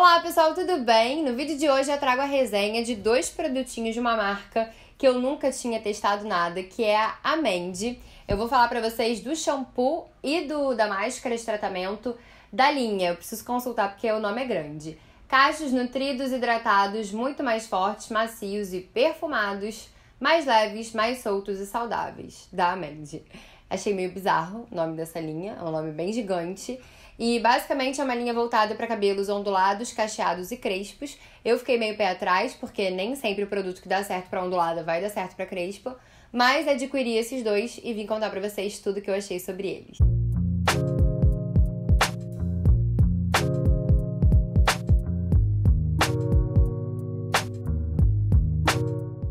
Olá pessoal, tudo bem? No vídeo de hoje eu trago a resenha de dois produtinhos de uma marca que eu nunca tinha testado nada, que é a Amende. Eu vou falar para vocês do shampoo e do da máscara de tratamento da linha. Eu preciso consultar porque o nome é grande. Cachos nutridos, hidratados, muito mais fortes, macios e perfumados, mais leves, mais soltos e saudáveis, da Amende. Achei meio bizarro o nome dessa linha, é um nome bem gigante. E basicamente é uma linha voltada para cabelos ondulados, cacheados e crespos. Eu fiquei meio pé atrás, porque nem sempre o produto que dá certo para ondulada vai dar certo para crespo, mas adquiri esses dois e vim contar para vocês tudo que eu achei sobre eles.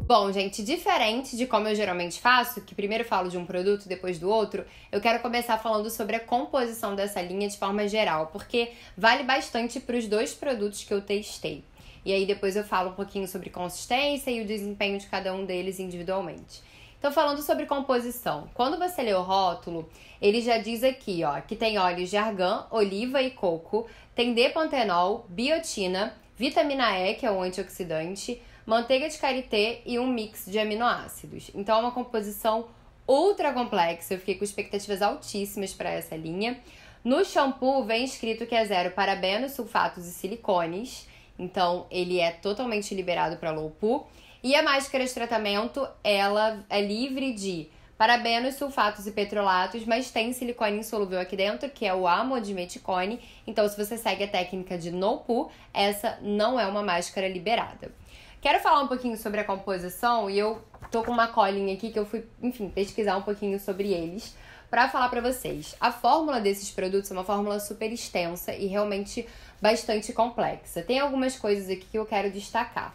Bom, gente, diferente de como eu geralmente faço, que primeiro falo de um produto, depois do outro, eu quero começar falando sobre a composição dessa linha de forma geral, porque vale bastante para os dois produtos que eu testei. E aí depois eu falo um pouquinho sobre consistência e o desempenho de cada um deles individualmente. Então, falando sobre composição, quando você lê o rótulo, ele já diz aqui, ó, que tem óleos de argan, oliva e coco, tem depantenol, biotina, vitamina E, que é um antioxidante, manteiga de karité e um mix de aminoácidos. Então é uma composição ultra complexa, eu fiquei com expectativas altíssimas para essa linha. No shampoo vem escrito que é zero parabenos, sulfatos e silicones, então ele é totalmente liberado para poo. E a máscara de tratamento, ela é livre de parabenos, sulfatos e petrolatos, mas tem silicone insolúvel aqui dentro, que é o amodimeticone. Então, se você segue a técnica de no poo, essa não é uma máscara liberada. Quero falar um pouquinho sobre a composição e eu tô com uma colinha aqui que eu fui, enfim, pesquisar um pouquinho sobre eles para falar para vocês. A fórmula desses produtos é uma fórmula super extensa e realmente bastante complexa. Tem algumas coisas aqui que eu quero destacar.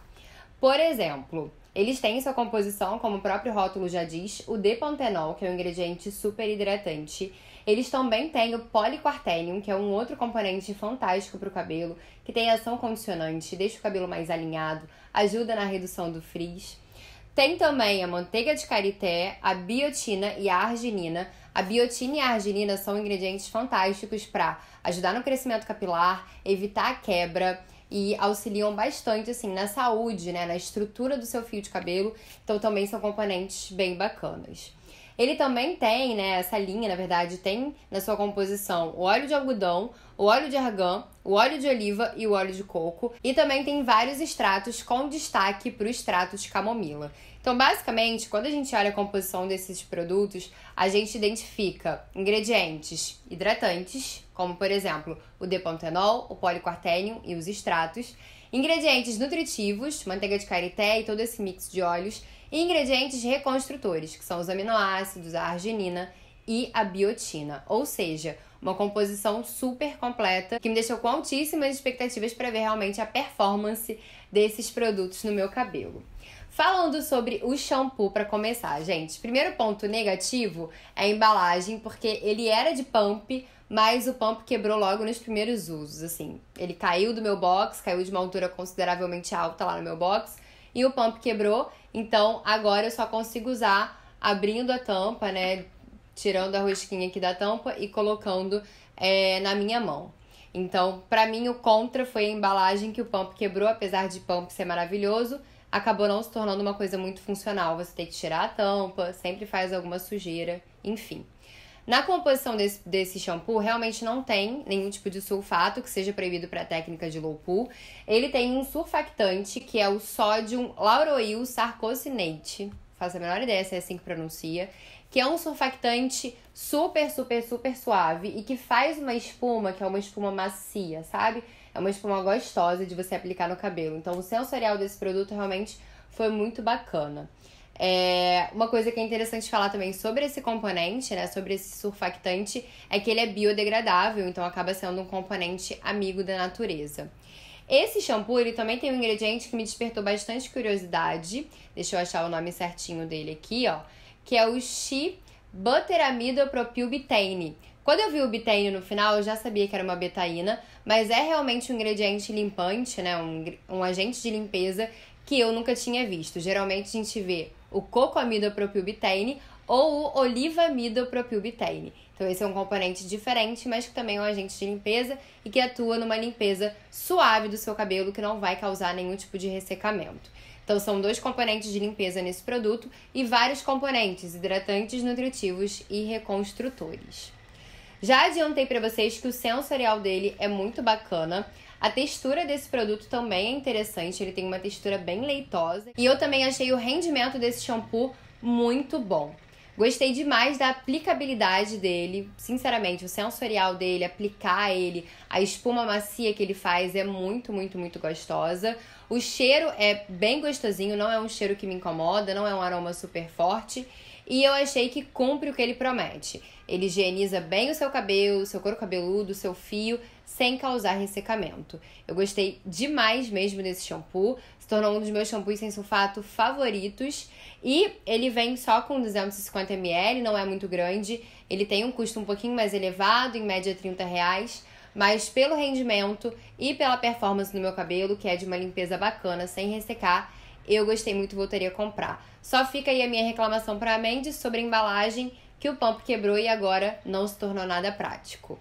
Por exemplo, eles têm em sua composição, como o próprio rótulo já diz, o depantenol, que é um ingrediente super hidratante eles também têm o Polyquartenium, que é um outro componente fantástico para o cabelo, que tem ação condicionante, deixa o cabelo mais alinhado, ajuda na redução do frizz. Tem também a manteiga de karité, a biotina e a arginina. A biotina e a arginina são ingredientes fantásticos para ajudar no crescimento capilar, evitar a quebra e auxiliam bastante assim na saúde, né, na estrutura do seu fio de cabelo. Então também são componentes bem bacanas. Ele também tem, né, essa linha, na verdade, tem na sua composição o óleo de algodão, o óleo de argan, o óleo de oliva e o óleo de coco, e também tem vários extratos com destaque para o extrato de camomila. Então, basicamente, quando a gente olha a composição desses produtos, a gente identifica ingredientes hidratantes, como por exemplo o depantenol, o poliquartênio e os extratos, ingredientes nutritivos, manteiga de karité e todo esse mix de óleos e ingredientes reconstrutores, que são os aminoácidos, a arginina e a biotina, ou seja, uma composição super completa que me deixou com altíssimas expectativas para ver realmente a performance desses produtos no meu cabelo. Falando sobre o shampoo para começar, gente. Primeiro ponto negativo é a embalagem, porque ele era de pump, mas o pump quebrou logo nos primeiros usos, assim. Ele caiu do meu box, caiu de uma altura consideravelmente alta lá no meu box e o pump quebrou, então agora eu só consigo usar abrindo a tampa, né? Tirando a rosquinha aqui da tampa e colocando é, na minha mão. Então, para mim, o contra foi a embalagem que o pump quebrou, apesar de pump ser maravilhoso, acabou não se tornando uma coisa muito funcional. Você tem que tirar a tampa, sempre faz alguma sujeira, enfim. Na composição desse, desse shampoo, realmente não tem nenhum tipo de sulfato que seja proibido para a técnica de low pool. Ele tem um surfactante que é o sódium lauroil sarcosinate. Faço a menor ideia se é assim que pronuncia. Que é um surfactante super, super, super suave e que faz uma espuma, que é uma espuma macia, sabe? É uma espuma gostosa de você aplicar no cabelo. Então, o sensorial desse produto realmente foi muito bacana. É, uma coisa que é interessante falar também sobre esse componente, né, sobre esse surfactante, é que ele é biodegradável, então acaba sendo um componente amigo da natureza. Esse shampoo, ele também tem um ingrediente que me despertou bastante curiosidade. Deixa eu achar o nome certinho dele aqui, ó, que é o Xi Buteramidopropilbutane. Quando eu vi o butane no final, eu já sabia que era uma betaína, mas é realmente um ingrediente limpante, né? Um, um agente de limpeza que eu nunca tinha visto. Geralmente a gente vê o cocoamido ou o olivamido Então esse é um componente diferente, mas que também é um agente de limpeza e que atua numa limpeza suave do seu cabelo que não vai causar nenhum tipo de ressecamento. Então são dois componentes de limpeza nesse produto e vários componentes hidratantes, nutritivos e reconstrutores. Já adiantei para vocês que o sensorial dele é muito bacana. A textura desse produto também é interessante, ele tem uma textura bem leitosa. E eu também achei o rendimento desse shampoo muito bom. Gostei demais da aplicabilidade dele, sinceramente, o sensorial dele, aplicar ele, a espuma macia que ele faz é muito, muito, muito gostosa. O cheiro é bem gostosinho, não é um cheiro que me incomoda, não é um aroma super forte. E eu achei que cumpre o que ele promete. Ele higieniza bem o seu cabelo, seu couro cabeludo, seu fio, sem causar ressecamento. Eu gostei demais mesmo desse shampoo, se tornou um dos meus shampoos sem sulfato favoritos. E ele vem só com 250 ml, não é muito grande. Ele tem um custo um pouquinho mais elevado, em média 30 reais mas pelo rendimento e pela performance no meu cabelo, que é de uma limpeza bacana, sem ressecar, eu gostei muito, voltaria a comprar. Só fica aí a minha reclamação para a Mendes sobre a embalagem que o pump quebrou e agora não se tornou nada prático.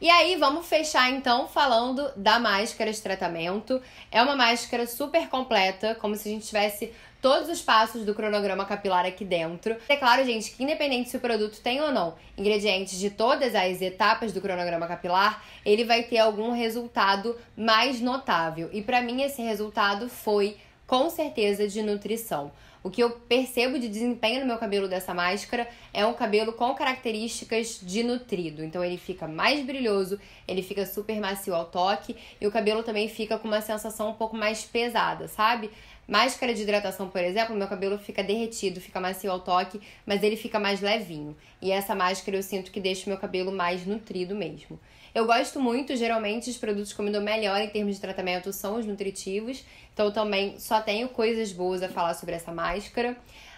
E aí, vamos fechar então falando da máscara de tratamento. É uma máscara super completa, como se a gente tivesse todos os passos do cronograma capilar aqui dentro. É claro, gente, que independente se o produto tem ou não ingredientes de todas as etapas do cronograma capilar, ele vai ter algum resultado mais notável. E para mim esse resultado foi com certeza de nutrição. O que eu percebo de desempenho no meu cabelo dessa máscara é um cabelo com características de nutrido. Então ele fica mais brilhoso, ele fica super macio ao toque e o cabelo também fica com uma sensação um pouco mais pesada, sabe? Máscara de hidratação, por exemplo, meu cabelo fica derretido, fica macio ao toque, mas ele fica mais levinho. E essa máscara eu sinto que deixa o meu cabelo mais nutrido mesmo. Eu gosto muito, geralmente os produtos que eu me dou melhor em termos de tratamento são os nutritivos, então eu também só tenho coisas boas a falar sobre essa máscara.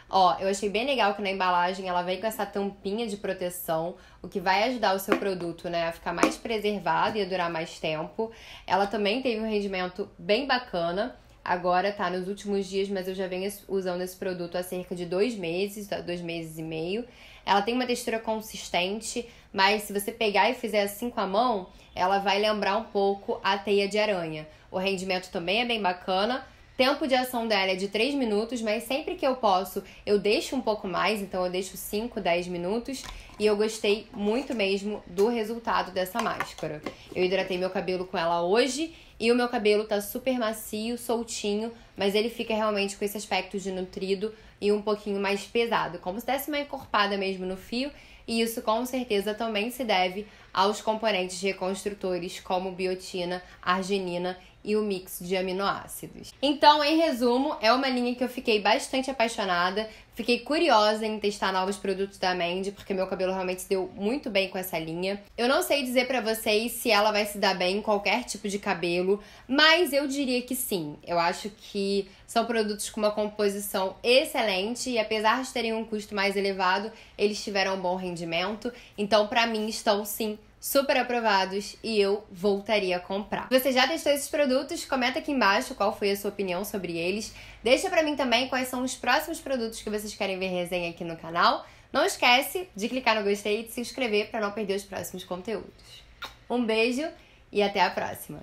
Ó, eu achei bem legal que na embalagem ela vem com essa tampinha de proteção, o que vai ajudar o seu produto, né, a ficar mais preservado e a durar mais tempo. Ela também teve um rendimento bem bacana. Agora tá nos últimos dias, mas eu já venho usando esse produto há cerca de dois meses, tá, dois meses e meio. Ela tem uma textura consistente, mas se você pegar e fizer assim com a mão, ela vai lembrar um pouco a teia de aranha. O rendimento também é bem bacana. Tempo de ação dela é de 3 minutos, mas sempre que eu posso, eu deixo um pouco mais, então eu deixo 5, 10 minutos. E eu gostei muito mesmo do resultado dessa máscara. Eu hidratei meu cabelo com ela hoje e o meu cabelo tá super macio, soltinho, mas ele fica realmente com esse aspecto de nutrido e um pouquinho mais pesado, como se desse uma encorpada mesmo no fio. E isso com certeza também se deve aos componentes reconstrutores como biotina, arginina e o mix de aminoácidos. Então, em resumo, é uma linha que eu fiquei bastante apaixonada, fiquei curiosa em testar novos produtos da Mandy, porque meu cabelo realmente se deu muito bem com essa linha. Eu não sei dizer para vocês se ela vai se dar bem em qualquer tipo de cabelo, mas eu diria que sim. Eu acho que são produtos com uma composição excelente e apesar de terem um custo mais elevado, eles tiveram um bom rendimento. Então, para mim, estão sim super aprovados e eu voltaria a comprar. Você já testou esses produtos? Comenta aqui embaixo qual foi a sua opinião sobre eles. Deixa para mim também quais são os próximos produtos que vocês querem ver resenha aqui no canal. Não esquece de clicar no gostei e de se inscrever para não perder os próximos conteúdos. Um beijo e até a próxima.